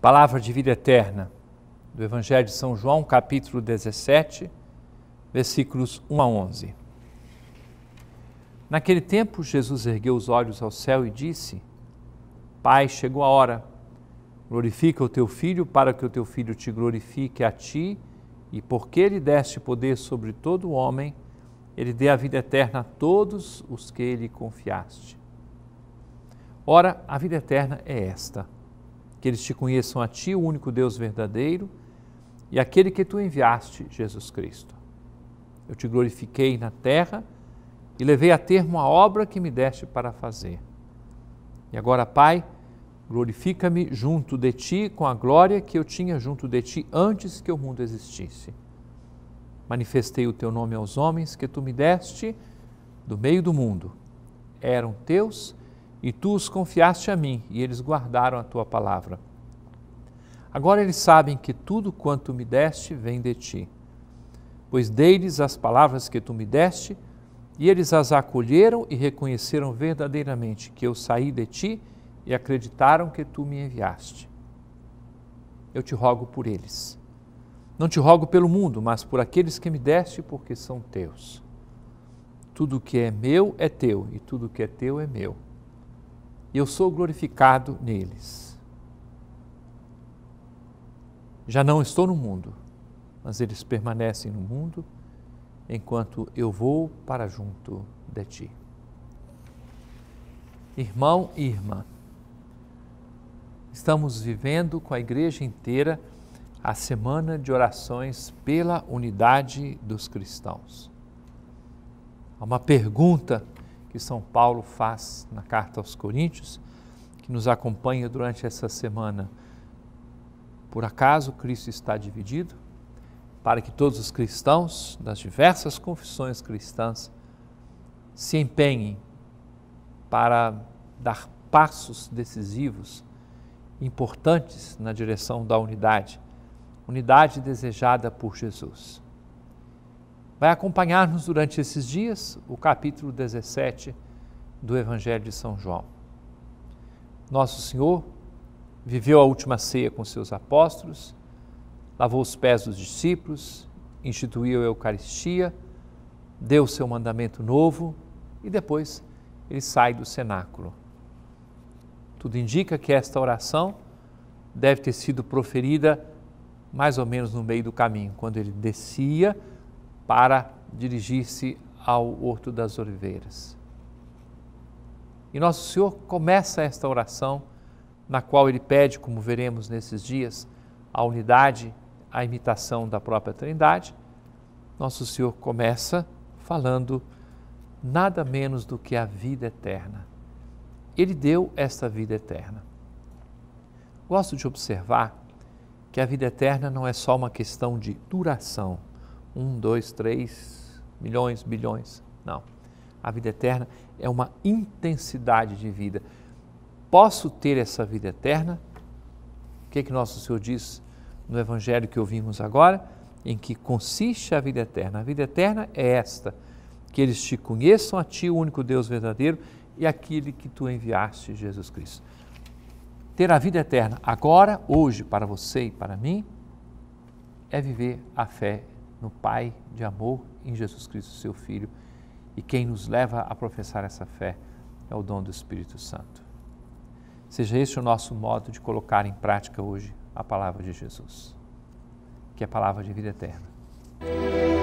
Palavra de vida eterna do Evangelho de São João, capítulo 17, versículos 1 a 11. Naquele tempo, Jesus ergueu os olhos ao céu e disse: Pai, chegou a hora. Glorifica o teu filho, para que o teu filho te glorifique a ti, e porque ele deste poder sobre todo homem, ele dê a vida eterna a todos os que ele confiaste. Ora, a vida eterna é esta que eles te conheçam a Ti, o único Deus verdadeiro, e aquele que Tu enviaste, Jesus Cristo. Eu te glorifiquei na terra e levei a termo a obra que me deste para fazer. E agora, Pai, glorifica-me junto de Ti com a glória que eu tinha junto de Ti antes que o mundo existisse. Manifestei o Teu nome aos homens que Tu me deste do meio do mundo. Eram Teus e tu os confiaste a mim, e eles guardaram a tua palavra. Agora eles sabem que tudo quanto me deste vem de ti. Pois dei-lhes as palavras que tu me deste, e eles as acolheram e reconheceram verdadeiramente que eu saí de ti e acreditaram que tu me enviaste. Eu te rogo por eles. Não te rogo pelo mundo, mas por aqueles que me deste, porque são teus. Tudo que é meu é teu, e tudo que é teu é meu eu sou glorificado neles. Já não estou no mundo, mas eles permanecem no mundo enquanto eu vou para junto de ti. Irmão e irmã, estamos vivendo com a igreja inteira a semana de orações pela unidade dos cristãos. Há uma pergunta que São Paulo faz na carta aos Coríntios, que nos acompanha durante essa semana. Por acaso Cristo está dividido? Para que todos os cristãos das diversas confissões cristãs se empenhem para dar passos decisivos, importantes na direção da unidade, unidade desejada por Jesus vai acompanhar-nos durante esses dias o capítulo 17 do Evangelho de São João. Nosso Senhor viveu a última ceia com seus apóstolos, lavou os pés dos discípulos, instituiu a Eucaristia, deu seu mandamento novo e depois ele sai do cenáculo. Tudo indica que esta oração deve ter sido proferida mais ou menos no meio do caminho, quando ele descia para dirigir-se ao Horto das Oliveiras. E Nosso Senhor começa esta oração, na qual ele pede, como veremos nesses dias, a unidade, a imitação da própria Trindade. Nosso Senhor começa falando nada menos do que a vida eterna. Ele deu esta vida eterna. Gosto de observar que a vida eterna não é só uma questão de duração um, dois, três milhões, bilhões. Não. A vida eterna é uma intensidade de vida. Posso ter essa vida eterna? O que, é que nosso Senhor diz no Evangelho que ouvimos agora? Em que consiste a vida eterna? A vida eterna é esta: que eles te conheçam a Ti, o único Deus verdadeiro, e aquele que Tu enviaste, Jesus Cristo. Ter a vida eterna agora, hoje, para você e para mim, é viver a fé no Pai de amor em Jesus Cristo, seu Filho, e quem nos leva a professar essa fé é o dom do Espírito Santo. Seja este o nosso modo de colocar em prática hoje a palavra de Jesus, que é a palavra de vida eterna.